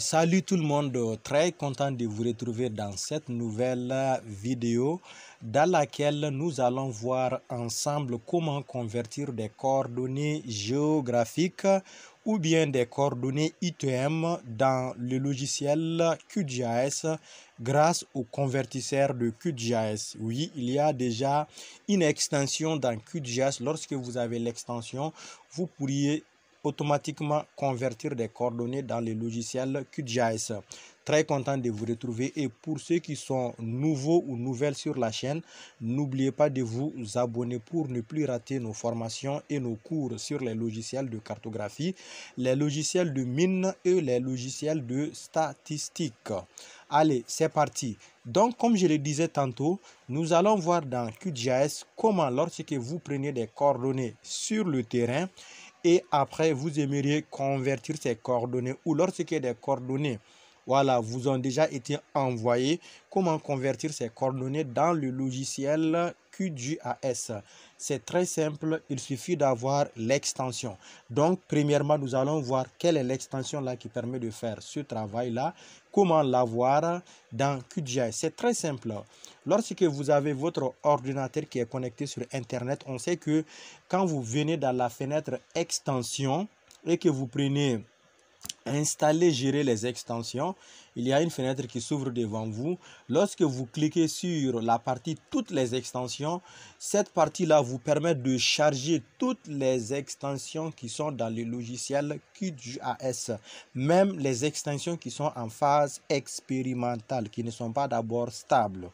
salut tout le monde, très content de vous retrouver dans cette nouvelle vidéo dans laquelle nous allons voir ensemble comment convertir des coordonnées géographiques ou bien des coordonnées ITM dans le logiciel QGIS grâce au convertisseur de QGIS. Oui, il y a déjà une extension dans QGIS. Lorsque vous avez l'extension, vous pourriez automatiquement convertir des coordonnées dans les logiciels QGIS. Très content de vous retrouver et pour ceux qui sont nouveaux ou nouvelles sur la chaîne, n'oubliez pas de vous abonner pour ne plus rater nos formations et nos cours sur les logiciels de cartographie, les logiciels de mine et les logiciels de statistique. Allez, c'est parti. Donc, comme je le disais tantôt, nous allons voir dans QGIS comment lorsque vous prenez des coordonnées sur le terrain, et après vous aimeriez convertir ces coordonnées ou lorsque des coordonnées voilà, vous ont déjà été envoyées, comment convertir ces coordonnées dans le logiciel QGIS. C'est très simple, il suffit d'avoir l'extension. Donc, premièrement, nous allons voir quelle est l'extension là qui permet de faire ce travail-là, comment l'avoir dans QGIS. C'est très simple. Lorsque vous avez votre ordinateur qui est connecté sur Internet, on sait que quand vous venez dans la fenêtre extension et que vous prenez installer, gérer les extensions. Il y a une fenêtre qui s'ouvre devant vous. Lorsque vous cliquez sur la partie toutes les extensions, cette partie-là vous permet de charger toutes les extensions qui sont dans le logiciel QGIS, même les extensions qui sont en phase expérimentale, qui ne sont pas d'abord stables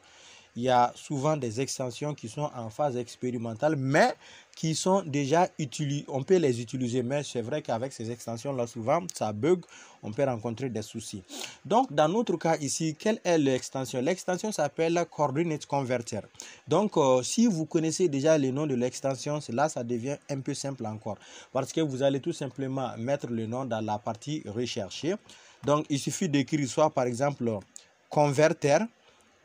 il y a souvent des extensions qui sont en phase expérimentale, mais qui sont déjà utilisées. On peut les utiliser, mais c'est vrai qu'avec ces extensions-là, souvent, ça bug, on peut rencontrer des soucis. Donc, dans notre cas ici, quelle est l'extension L'extension s'appelle Coordinate Converter. Donc, euh, si vous connaissez déjà le nom de l'extension, là, ça devient un peu simple encore, parce que vous allez tout simplement mettre le nom dans la partie Rechercher ». Donc, il suffit d'écrire soit, par exemple, converter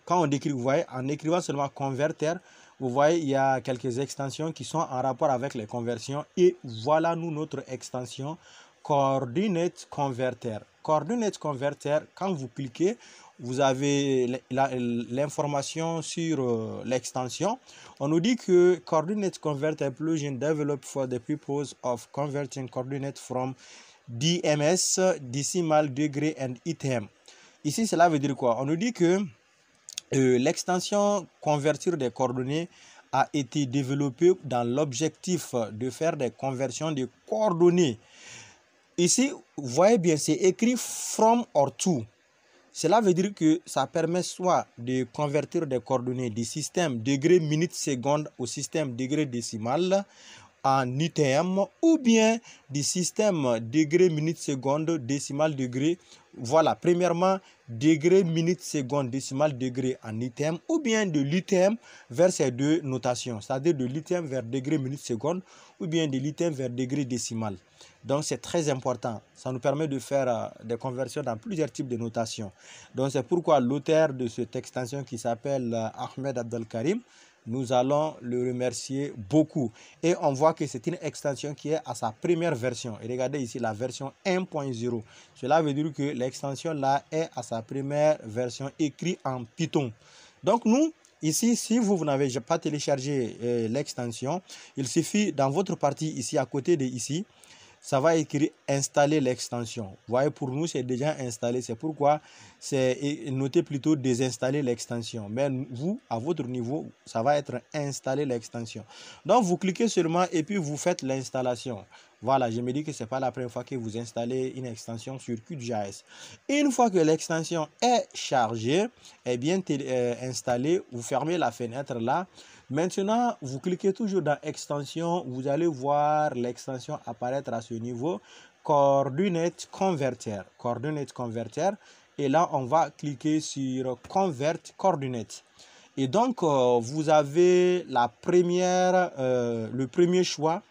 quand on décrit, vous voyez, en écrivant seulement converter, vous voyez, il y a quelques extensions qui sont en rapport avec les conversions. Et voilà, nous, notre extension coordinate converter. Coordinate converter, quand vous cliquez, vous avez l'information sur euh, l'extension. On nous dit que Coordinate Converter plugin developed for the purpose of converting coordinates from DMS, decimal degree and item. Ici, cela veut dire quoi On nous dit que euh, l'extension convertir des coordonnées a été développée dans l'objectif de faire des conversions de coordonnées. Ici, vous voyez bien, c'est écrit from or to. Cela veut dire que ça permet soit de convertir des coordonnées du système degré minute seconde au système degré décimal en UTM ou bien du système degré minute seconde décimal degré voilà, premièrement, degré minute seconde décimal degré en item ou bien de l'item vers ces deux notations, c'est-à-dire de l'item vers degré minute seconde ou bien de l'item vers degré décimal. Donc c'est très important, ça nous permet de faire euh, des conversions dans plusieurs types de notations. Donc c'est pourquoi l'auteur de cette extension qui s'appelle Ahmed euh, Ahmed Abdelkarim, nous allons le remercier beaucoup. Et on voit que c'est une extension qui est à sa première version. Et regardez ici la version 1.0. Cela veut dire que l'extension là est à sa première version écrite en Python. Donc nous, Ici, si vous, n'avez pas téléchargé euh, l'extension, il suffit dans votre partie ici, à côté de ici, ça va écrire installer l'extension. Vous voyez, pour nous, c'est déjà installé. C'est pourquoi c'est noté plutôt désinstaller l'extension. Mais vous, à votre niveau, ça va être installer l'extension. Donc, vous cliquez seulement et puis vous faites l'installation. Voilà, je me dis que ce n'est pas la première fois que vous installez une extension sur QGIS. Une fois que l'extension est chargée, et eh bien euh, installée, vous fermez la fenêtre là. Maintenant, vous cliquez toujours dans extension, vous allez voir l'extension apparaître à ce niveau, coordinate converter, coordinate converter. Et là, on va cliquer sur convert coordinate. Et donc, euh, vous avez la première, euh, le premier choix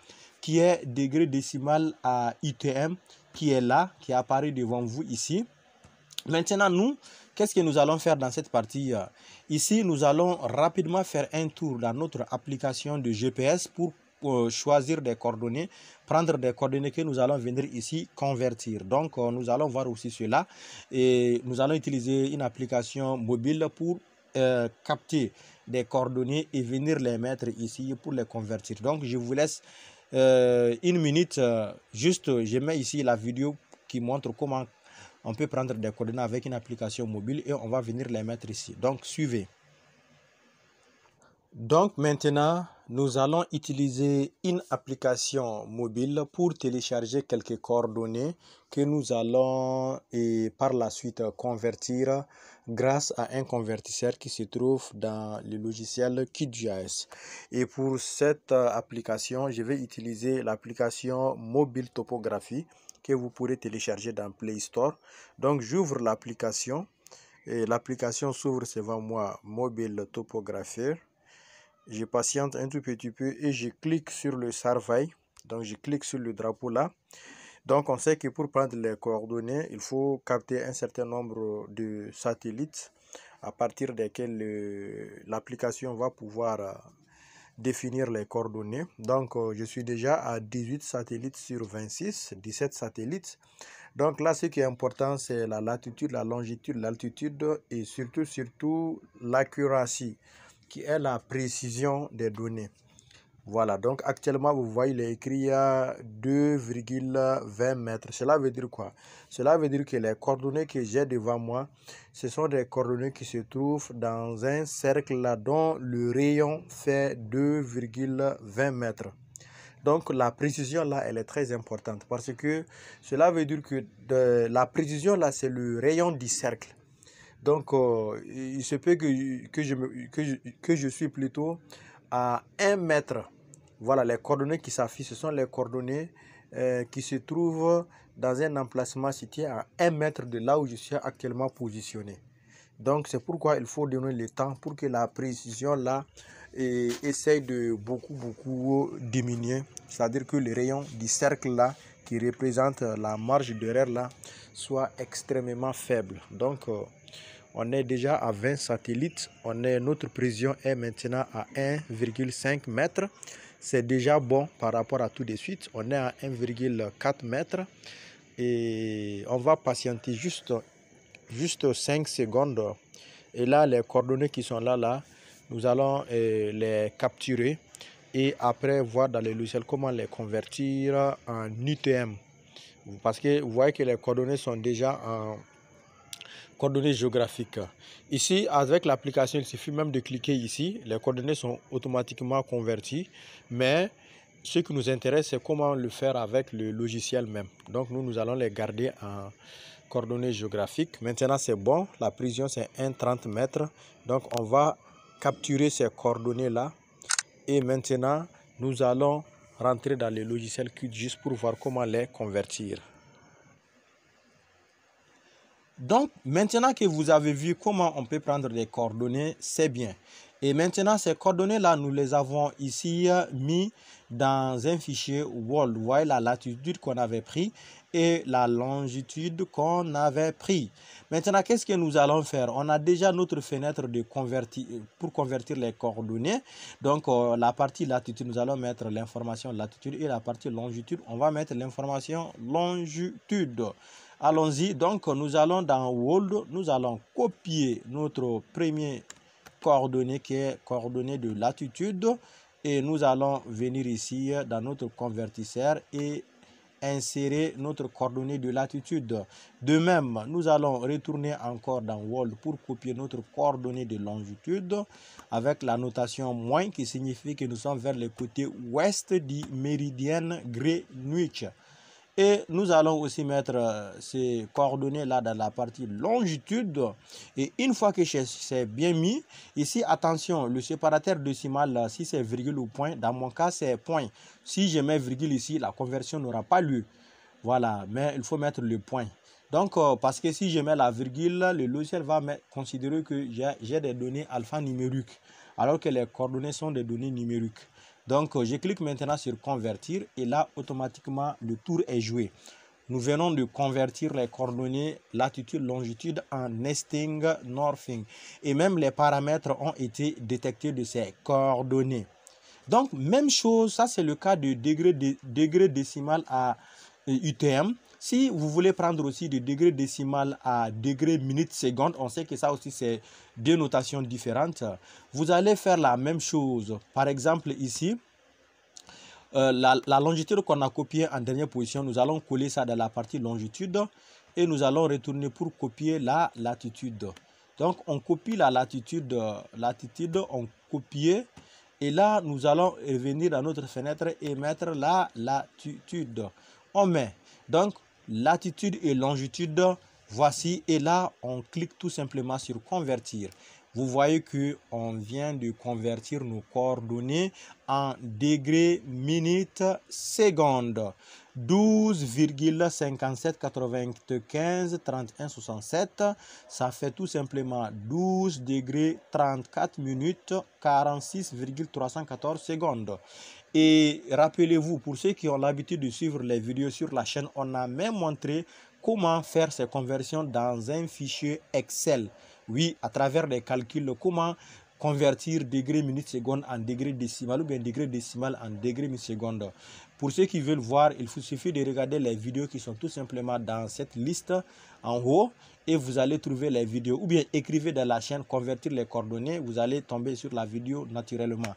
qui est degré décimal à ITM, qui est là, qui apparaît devant vous ici. Maintenant, nous, qu'est-ce que nous allons faire dans cette partie Ici, nous allons rapidement faire un tour dans notre application de GPS pour euh, choisir des coordonnées, prendre des coordonnées que nous allons venir ici convertir. Donc, euh, nous allons voir aussi cela et nous allons utiliser une application mobile pour euh, capter des coordonnées et venir les mettre ici pour les convertir. Donc, je vous laisse euh, une minute, euh, juste, je mets ici la vidéo qui montre comment on peut prendre des coordonnées avec une application mobile et on va venir les mettre ici. Donc, suivez. Donc, maintenant, nous allons utiliser une application mobile pour télécharger quelques coordonnées que nous allons et par la suite convertir grâce à un convertisseur qui se trouve dans le logiciel QGIS. Et pour cette euh, application, je vais utiliser l'application mobile topographie que vous pourrez télécharger dans Play Store. Donc j'ouvre l'application et l'application s'ouvre devant moi mobile topographie je patiente un tout petit peu et je clique sur le survey. Donc je clique sur le drapeau là. Donc on sait que pour prendre les coordonnées, il faut capter un certain nombre de satellites à partir desquels euh, l'application va pouvoir euh, définir les coordonnées. Donc euh, je suis déjà à 18 satellites sur 26, 17 satellites. Donc là, ce qui est important, c'est la latitude, la longitude, l'altitude et surtout, surtout l'accuracy qui est la précision des données. Voilà, donc actuellement, vous voyez, il est écrit à 2,20 mètres. Cela veut dire quoi Cela veut dire que les coordonnées que j'ai devant moi, ce sont des coordonnées qui se trouvent dans un cercle dont le rayon fait 2,20 mètres. Donc la précision là, elle est très importante parce que cela veut dire que euh, la précision là, c'est le rayon du cercle. Donc, euh, il se peut que, je, que, je, suis plutôt à 1 mètre. Voilà, les coordonnées qui s'affichent, ce sont les coordonnées euh, qui se trouvent dans un emplacement situé à 1 mètre de là où je suis actuellement positionné. Donc, c'est pourquoi il faut donner le temps pour que la précision là essaye de beaucoup, beaucoup diminuer. C'est-à-dire que les rayons du cercle là qui représente la marge d'erreur là soit extrêmement faible. Donc, euh, on est déjà à 20 satellites. On est, notre prison est maintenant à 1,5 mètre. C'est déjà bon par rapport à tout de suite. On est à 1,4 mètre. Et on va patienter juste, juste 5 secondes. Et là, les coordonnées qui sont là, là, nous allons euh, les capturer et après voir dans les logiciels comment les convertir en UTM. Parce que vous voyez que les coordonnées sont déjà en coordonnées géographiques. Ici, avec l'application, il suffit même de cliquer ici. Les coordonnées sont automatiquement converties. Mais ce qui nous intéresse, c'est comment le faire avec le logiciel même. Donc, nous, nous allons les garder en coordonnées géographiques. Maintenant, c'est bon. La prison, c'est 1,30 mètres. Donc, on va capturer ces coordonnées-là. Et maintenant, nous allons rentrer dans le logiciel QGIS pour voir comment les convertir. Donc, maintenant que vous avez vu comment on peut prendre des coordonnées, c'est bien. Et maintenant, ces coordonnées-là, nous les avons ici euh, mis dans un fichier World. Vous voyez la latitude qu'on avait pris et la longitude qu'on avait pris. Maintenant, qu'est-ce que nous allons faire On a déjà notre fenêtre de pour convertir les coordonnées. Donc, euh, la partie latitude, nous allons mettre l'information latitude et la partie longitude, on va mettre l'information longitude. Allons-y, donc nous allons dans World, nous allons copier notre premier coordonnée qui est coordonnée de latitude et nous allons venir ici dans notre convertisseur et insérer notre coordonnée de latitude. De même, nous allons retourner encore dans World pour copier notre coordonnée de longitude avec la notation moins qui signifie que nous sommes vers le côté ouest du méridien Greenwich. Et nous allons aussi mettre euh, ces coordonnées-là dans la partie longitude. Et une fois que c'est bien mis, ici, attention, le séparateur décimal, si c'est virgule ou point, dans mon cas, c'est point. Si je mets virgule ici, la conversion n'aura pas lieu. Voilà, mais il faut mettre le point. Donc, euh, parce que si je mets la virgule, le logiciel va considérer que j'ai des données alphanumériques, alors que les coordonnées sont des données numériques. Donc euh, je clique maintenant sur convertir et là automatiquement le tour est joué. Nous venons de convertir les coordonnées latitude, longitude en nesting, northing et même les paramètres ont été détectés de ces coordonnées. Donc même chose, ça c'est le cas du degré, de, degré décimal à UTM. Euh, si vous voulez prendre aussi du degré décimal à degré minute seconde, on sait que ça aussi c'est deux notations différentes. Vous allez faire la même chose. Par exemple ici, euh, la, longitude qu'on a copiée en dernière position, nous allons coller ça dans la partie longitude et nous allons retourner pour copier la latitude. Donc on copie la latitude, euh, latitude, on copie et là nous allons revenir dans notre fenêtre et mettre la latitude. On met. Donc latitude et longitude. Voici et là, on clique tout simplement sur convertir. Vous voyez que on vient de convertir nos coordonnées en degrés, minutes, secondes. 12,57 95 ça fait tout simplement 12 degrés 34 minutes 46,314 secondes et rappelez-vous, pour ceux qui ont l'habitude de suivre les vidéos sur la chaîne, on a même montré comment faire ces conversions dans un fichier Excel. Oui, à travers les calculs, comment convertir degré minute secondes en degré décimales ou bien degré décimal en degrés minutes secondes. Pour ceux qui veulent voir, il suffit de regarder les vidéos qui sont tout simplement dans cette liste en haut et vous allez trouver les vidéos ou bien écrivez dans la chaîne convertir les coordonnées, vous allez tomber sur la vidéo naturellement.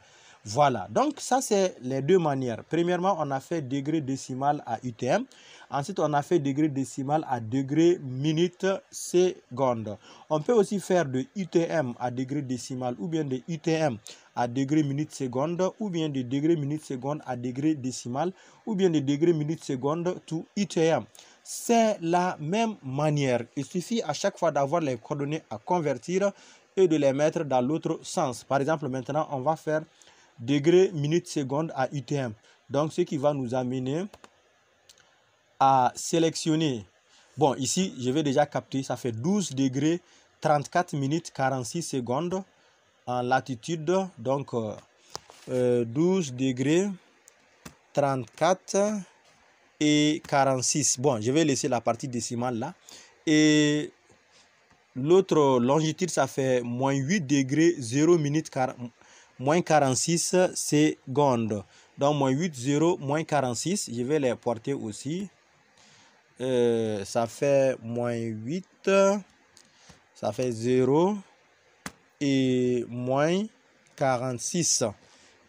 Voilà, donc ça c'est les deux manières. Premièrement, on a fait degré décimal à UTM. Ensuite, on a fait degré décimal à degré minute seconde. On peut aussi faire de UTM à degré décimal ou bien de UTM à degré minute seconde ou bien de degré minute seconde à degré décimal ou bien de degré minute seconde tout UTM. C'est la même manière. Il suffit à chaque fois d'avoir les coordonnées à convertir et de les mettre dans l'autre sens. Par exemple, maintenant, on va faire degrés minutes secondes à UTM. Donc, ce qui va nous amener à sélectionner. Bon, ici, je vais déjà capter, ça fait 12 degrés 34 minutes 46 secondes en latitude. Donc, 12 euh, euh, degrés 34 et 46. Bon, je vais laisser la partie décimale là. Et l'autre longitude, ça fait moins 8 degrés 0 minutes 40, moins 46 secondes. Donc, moins 8, 0, moins 46. Je vais les porter aussi. Euh, ça fait moins 8. Ça fait 0. Et moins 46.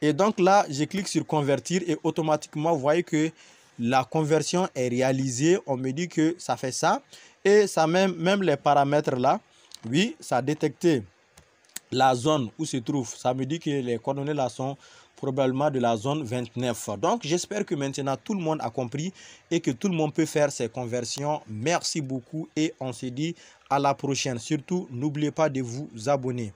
Et donc là, je clique sur convertir et automatiquement, vous voyez que la conversion est réalisée. On me dit que ça fait ça. Et ça même, même les paramètres là, oui, ça a détecté la zone où se trouve. Ça me dit que les coordonnées là sont probablement de la zone 29. Donc j'espère que maintenant tout le monde a compris et que tout le monde peut faire ses conversions. Merci beaucoup et on se dit à la prochaine. Surtout, n'oubliez pas de vous abonner.